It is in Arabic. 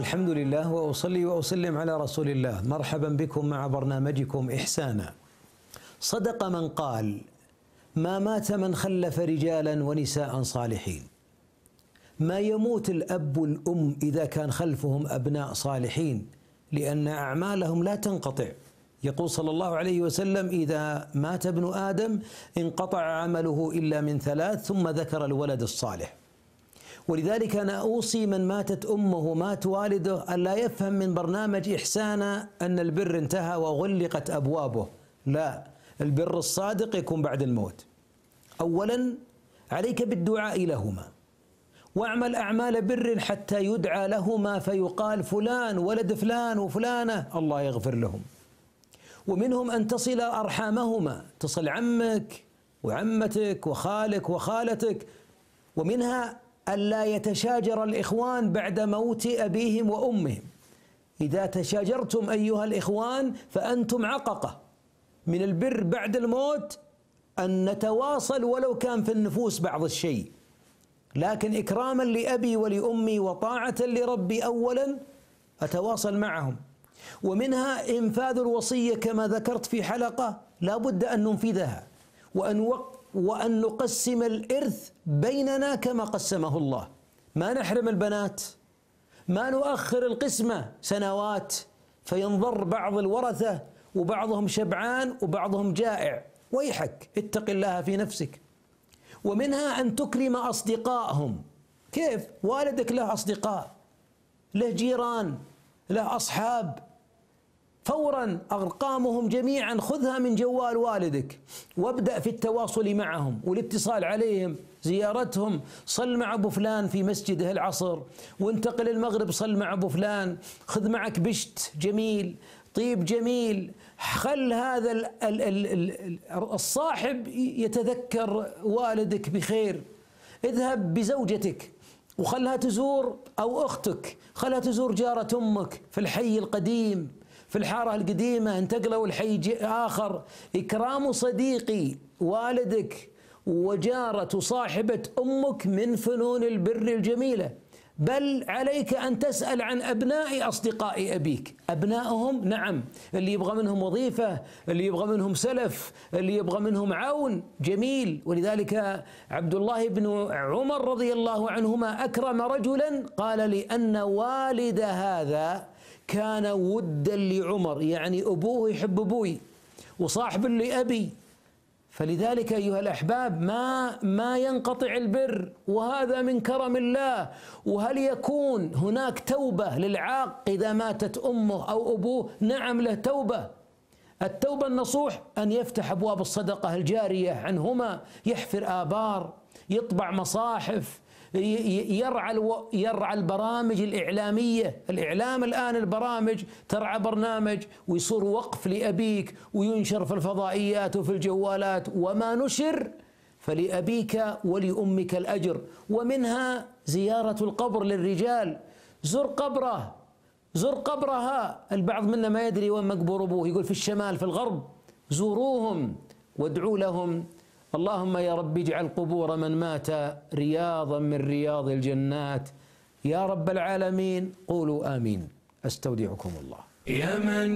الحمد لله واصلي واسلم على رسول الله مرحبا بكم مع برنامجكم احسانا صدق من قال ما مات من خلف رجالا ونساء صالحين ما يموت الاب والام اذا كان خلفهم ابناء صالحين لان اعمالهم لا تنقطع يقول صلى الله عليه وسلم اذا مات ابن ادم انقطع عمله الا من ثلاث ثم ذكر الولد الصالح ولذلك أنا أوصي من ماتت أمه ومات والده أن لا يفهم من برنامج إحسانا أن البر انتهى وغلقت أبوابه لا البر الصادق يكون بعد الموت أولا عليك بالدعاء لهما واعمل أعمال بر حتى يدعى لهما فيقال فلان ولد فلان وفلانة الله يغفر لهم ومنهم أن تصل أرحامهما تصل عمك وعمتك وخالك وخالتك ومنها ألا يتشاجر الإخوان بعد موت أبيهم وأمهم إذا تشاجرتم أيها الإخوان فأنتم عققة من البر بعد الموت أن نتواصل ولو كان في النفوس بعض الشيء لكن إكراما لأبي ولأمي وطاعة لربي أولا أتواصل معهم ومنها إنفاذ الوصية كما ذكرت في حلقة لا بد أن ننفذها وأن وأن نقسم الإرث بيننا كما قسمه الله ما نحرم البنات ما نؤخر القسمة سنوات فينضر بعض الورثة وبعضهم شبعان وبعضهم جائع ويحك اتق الله في نفسك ومنها أن تكرم أصدقائهم كيف والدك له أصدقاء له جيران له أصحاب فورا ارقامهم جميعا خذها من جوال والدك وابدا في التواصل معهم والاتصال عليهم زيارتهم صل مع ابو فلان في مسجده العصر وانتقل المغرب صل مع ابو فلان خذ معك بشت جميل طيب جميل خل هذا الصاحب يتذكر والدك بخير اذهب بزوجتك وخلها تزور او اختك خلها تزور جاره امك في الحي القديم في الحارة القديمة انتقلوا الحي آخر إكرام صديقي والدك وجارة صاحبة أمك من فنون البر الجميلة بل عليك أن تسأل عن أبناء أصدقاء أبيك أبنائهم نعم اللي يبغى منهم وظيفة اللي يبغى منهم سلف اللي يبغى منهم عون جميل ولذلك عبد الله بن عمر رضي الله عنهما أكرم رجلا قال لأن والد هذا كان ودا لعمر يعني أبوه يحب أبوي وصاحب اللي أبي فلذلك ايها الاحباب ما ما ينقطع البر وهذا من كرم الله وهل يكون هناك توبه للعاق اذا ماتت امه او ابوه نعم له توبه التوبه النصوح ان يفتح ابواب الصدقه الجاريه عنهما يحفر ابار يطبع مصاحف يرعى يرعى البرامج الاعلاميه، الاعلام الان البرامج ترعى برنامج ويصير وقف لابيك وينشر في الفضائيات وفي الجوالات وما نشر فلابيك ولامك الاجر، ومنها زياره القبر للرجال، زر قبره زر قبرها، البعض منا ما يدري وين مقبور ابوه، يقول في الشمال في الغرب، زوروهم وادعوا لهم اللهم يا رب اجعل قبور من مات رياضا من رياض الجنات يا رب العالمين قولوا امين استودعكم الله يا من